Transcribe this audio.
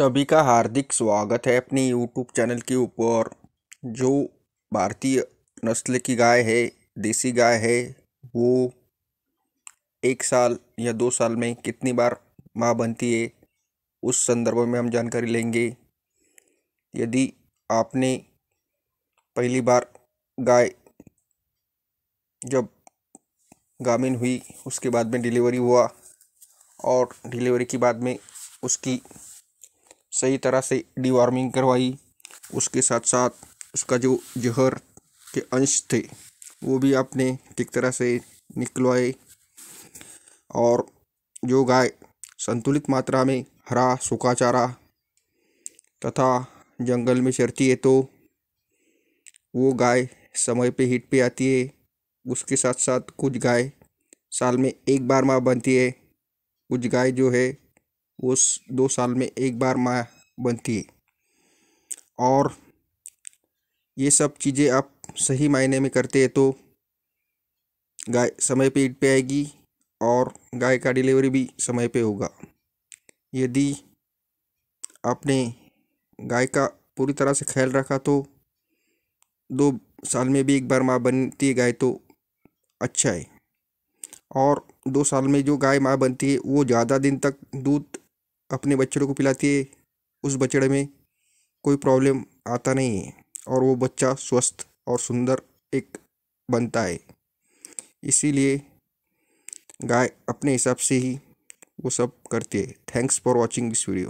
सभी का हार्दिक स्वागत है अपनी यूट्यूब चैनल के ऊपर जो भारतीय नस्ल की गाय है देसी गाय है वो एक साल या दो साल में कितनी बार माँ बनती है उस संदर्भ में हम जानकारी लेंगे यदि आपने पहली बार गाय जब गामिन हुई उसके बाद में डिलीवरी हुआ और डिलीवरी के बाद में उसकी सही तरह से डिवॉर्मिंग करवाई उसके साथ साथ उसका जो जहर के अंश थे वो भी आपने ठीक तरह से निकलवाए और जो गाय संतुलित मात्रा में हरा सूखा चारा तथा जंगल में चरती है तो वो गाय समय पे हिट पे आती है उसके साथ साथ कुछ गाय साल में एक बार माँ बनती है कुछ गाय जो है वो दो साल में एक बार माँ बनती है और ये सब चीज़ें आप सही मायने में करते हैं तो गाय समय पे ईट पे आएगी और गाय का डिलीवरी भी समय पे होगा यदि आपने गाय का पूरी तरह से ख्याल रखा तो दो साल में भी एक बार माँ बनती है गाय तो अच्छा है और दो साल में जो गाय माँ बनती है वो ज़्यादा दिन तक दूध अपने बच्चों को पिलाती है उस बछड़े में कोई प्रॉब्लम आता नहीं है और वो बच्चा स्वस्थ और सुंदर एक बनता है इसीलिए गाय अपने हिसाब से ही वो सब करती है thanks for watching this video